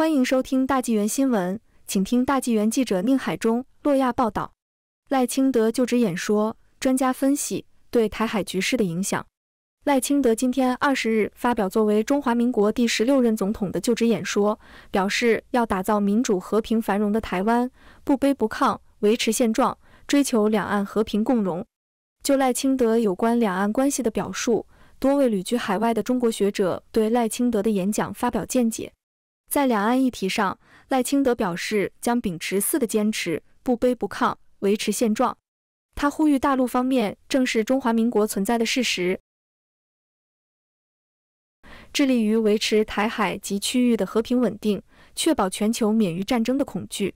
欢迎收听大纪元新闻，请听大纪元记者宁海中、洛亚报道。赖清德就职演说，专家分析对台海局势的影响。赖清德今天二十日发表作为中华民国第十六任总统的就职演说，表示要打造民主、和平、繁荣的台湾，不卑不亢，维持现状，追求两岸和平共荣。就赖清德有关两岸关系的表述，多位旅居海外的中国学者对赖清德的演讲发表见解。在两岸议题上，赖清德表示将秉持四个坚持，不卑不亢，维持现状。他呼吁大陆方面正视中华民国存在的事实，致力于维持台海及区域的和平稳定，确保全球免于战争的恐惧。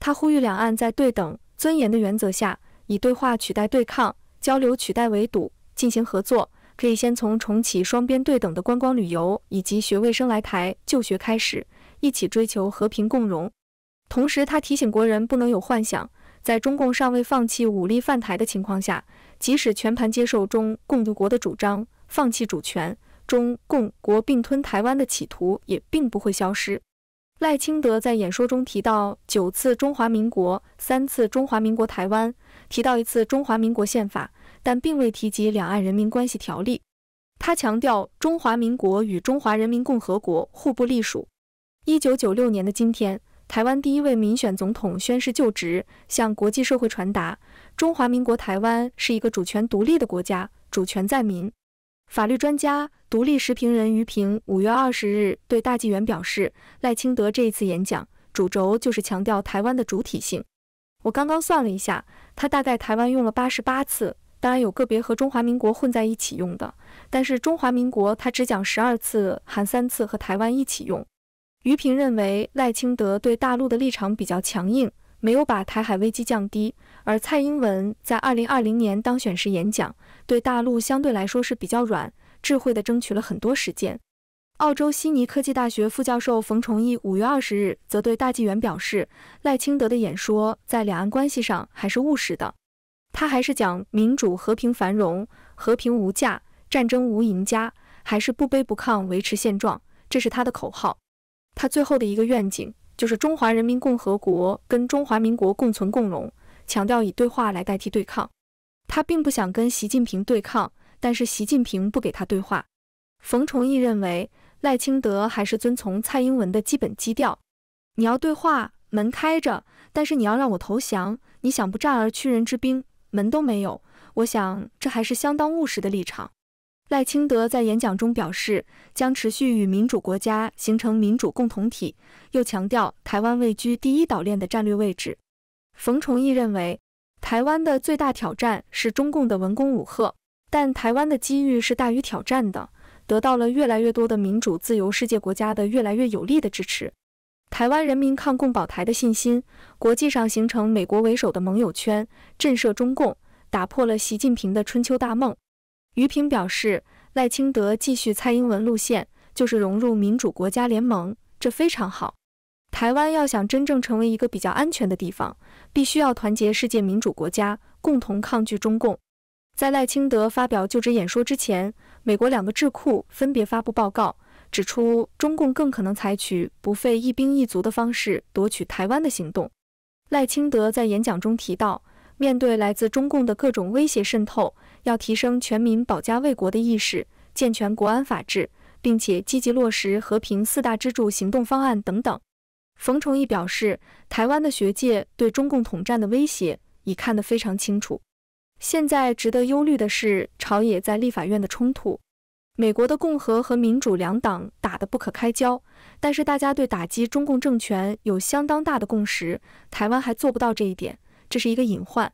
他呼吁两岸在对等、尊严的原则下，以对话取代对抗，交流取代围堵，进行合作。可以先从重启双边对等的观光旅游以及学卫生来台就学开始，一起追求和平共荣。同时，他提醒国人不能有幻想，在中共尚未放弃武力犯台的情况下，即使全盘接受中共的国的主张，放弃主权，中共国并吞台湾的企图也并不会消失。赖清德在演说中提到九次中华民国，三次中华民国台湾，提到一次中华民国宪法。但并未提及《两岸人民关系条例》。他强调，中华民国与中华人民共和国互不隶属。一九九六年的今天，台湾第一位民选总统宣誓就职，向国际社会传达中华民国台湾是一个主权独立的国家，主权在民。法律专家、独立时评人于平五月二十日对大纪元表示，赖清德这一次演讲主轴就是强调台湾的主体性。我刚刚算了一下，他大概台湾用了八十八次。当然有个别和中华民国混在一起用的，但是中华民国他只讲十二次，含三次和台湾一起用。余平认为赖清德对大陆的立场比较强硬，没有把台海危机降低，而蔡英文在二零二零年当选时演讲对大陆相对来说是比较软，智慧的争取了很多时间。澳洲悉尼科技大学副教授冯崇义五月二十日则对大纪元表示，赖清德的演说在两岸关系上还是务实的。他还是讲民主、和平、繁荣，和平无价，战争无赢家，还是不卑不亢，维持现状，这是他的口号。他最后的一个愿景就是中华人民共和国跟中华民国共存共荣，强调以对话来代替对抗。他并不想跟习近平对抗，但是习近平不给他对话。冯崇义认为，赖清德还是遵从蔡英文的基本基调，你要对话，门开着，但是你要让我投降，你想不战而屈人之兵。门都没有，我想这还是相当务实的立场。赖清德在演讲中表示，将持续与民主国家形成民主共同体，又强调台湾位居第一岛链的战略位置。冯崇义认为，台湾的最大挑战是中共的文攻武赫，但台湾的机遇是大于挑战的，得到了越来越多的民主自由世界国家的越来越有力的支持。台湾人民抗共保台的信心，国际上形成美国为首的盟友圈，震慑中共，打破了习近平的春秋大梦。于平表示，赖清德继续蔡英文路线，就是融入民主国家联盟，这非常好。台湾要想真正成为一个比较安全的地方，必须要团结世界民主国家，共同抗拒中共。在赖清德发表就职演说之前，美国两个智库分别发布报告。指出，中共更可能采取不费一兵一卒的方式夺取台湾的行动。赖清德在演讲中提到，面对来自中共的各种威胁渗透，要提升全民保家卫国的意识，健全国安法制，并且积极落实和平四大支柱行动方案等等。冯崇义表示，台湾的学界对中共统战的威胁已看得非常清楚，现在值得忧虑的是朝野在立法院的冲突。美国的共和和民主两党打得不可开交，但是大家对打击中共政权有相当大的共识。台湾还做不到这一点，这是一个隐患。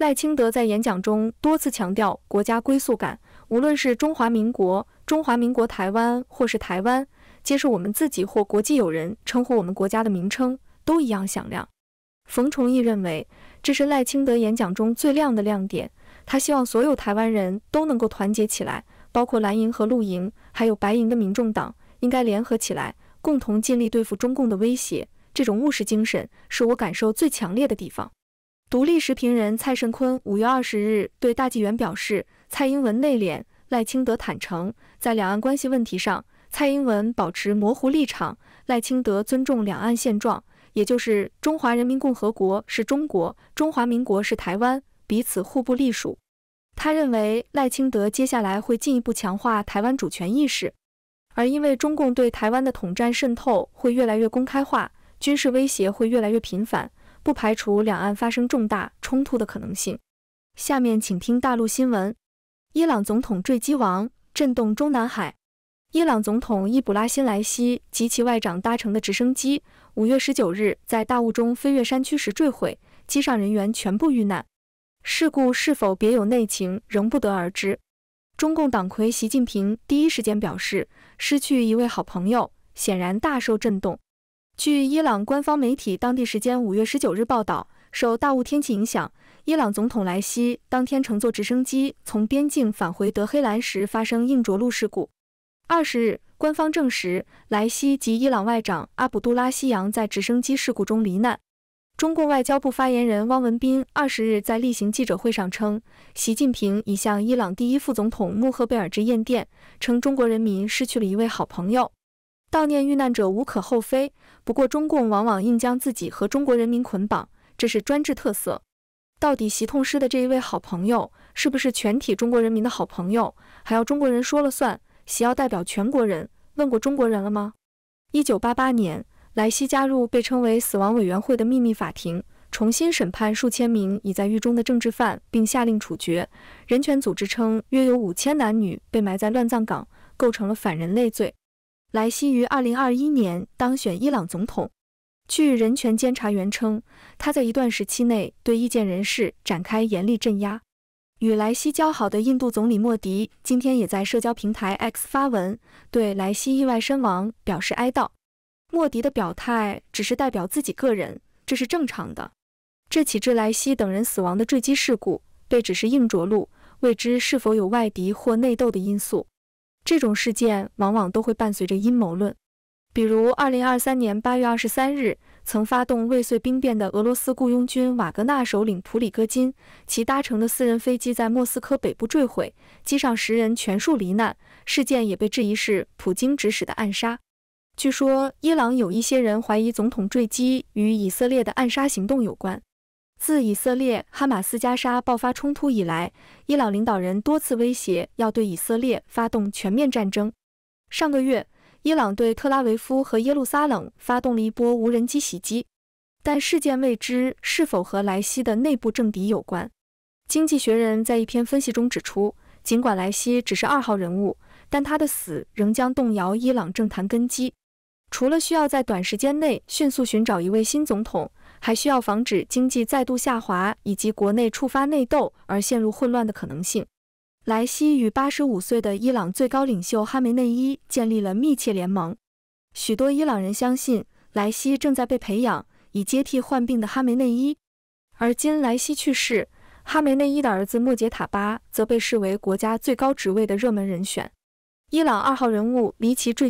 赖清德在演讲中多次强调国家归宿感，无论是中华民国、中华民国台湾，或是台湾，接受我们自己或国际友人称呼我们国家的名称，都一样响亮。冯崇义认为这是赖清德演讲中最亮的亮点，他希望所有台湾人都能够团结起来。包括蓝营和陆营，还有白营的民众党，应该联合起来，共同尽力对付中共的威胁。这种务实精神是我感受最强烈的地方。独立时评人蔡胜坤五月二十日对大纪元表示，蔡英文内敛，赖清德坦诚，在两岸关系问题上，蔡英文保持模糊立场，赖清德尊重两岸现状，也就是中华人民共和国是中国，中华民国是台湾，彼此互不隶属。他认为赖清德接下来会进一步强化台湾主权意识，而因为中共对台湾的统战渗透会越来越公开化，军事威胁会越来越频繁，不排除两岸发生重大冲突的可能性。下面请听大陆新闻：伊朗总统坠机亡，震动中南海。伊朗总统易卜拉欣莱西及其外长搭乘的直升机，五月十九日在大雾中飞越山区时坠毁，机上人员全部遇难。事故是否别有内情，仍不得而知。中共党魁习近平第一时间表示，失去一位好朋友，显然大受震动。据伊朗官方媒体当地时间五月十九日报道，受大雾天气影响，伊朗总统莱西当天乘坐直升机从边境返回德黑兰时发生硬着陆事故。二十日，官方证实，莱西及伊朗外长阿卜杜拉希扬在直升机事故中罹难。中共外交部发言人汪文斌二十日在例行记者会上称，习近平已向伊朗第一副总统穆赫贝尔之唁电，称中国人民失去了一位好朋友。悼念遇难者无可厚非，不过中共往往硬将自己和中国人民捆绑，这是专制特色。到底习痛失的这一位好朋友是不是全体中国人民的好朋友，还要中国人说了算。习要代表全国人，问过中国人了吗？一九八八年。莱西加入被称为“死亡委员会”的秘密法庭，重新审判数千名已在狱中的政治犯，并下令处决。人权组织称，约有五千男女被埋在乱葬岗，构成了反人类罪。莱西于二零二一年当选伊朗总统。据人权监察员称，他在一段时期内对意见人士展开严厉镇压。与莱西交好的印度总理莫迪今天也在社交平台 X 发文，对莱西意外身亡表示哀悼。莫迪的表态只是代表自己个人，这是正常的。这起致莱西等人死亡的坠机事故被指是硬着陆，未知是否有外敌或内斗的因素。这种事件往往都会伴随着阴谋论。比如，二零二三年八月二十三日，曾发动未遂兵变的俄罗斯雇佣军瓦格纳首领普里戈金，其搭乘的私人飞机在莫斯科北部坠毁，机上十人全数罹难。事件也被质疑是普京指使的暗杀。据说，伊朗有一些人怀疑总统坠机与以色列的暗杀行动有关。自以色列哈马斯加沙爆发冲突以来，伊朗领导人多次威胁要对以色列发动全面战争。上个月，伊朗对特拉维夫和耶路撒冷发动了一波无人机袭击，但事件未知是否和莱西的内部政敌有关。《经济学人》在一篇分析中指出，尽管莱西只是二号人物，但他的死仍将动摇伊朗政坛根基。除了需要在短时间内迅速寻找一位新总统，还需要防止经济再度下滑以及国内触发内斗而陷入混乱的可能性。莱西与八十五岁的伊朗最高领袖哈梅内伊建立了密切联盟，许多伊朗人相信莱西正在被培养以接替患病的哈梅内伊。而今莱西去世，哈梅内伊的儿子莫杰塔巴则被视为国家最高职位的热门人选。伊朗二号人物离奇坠。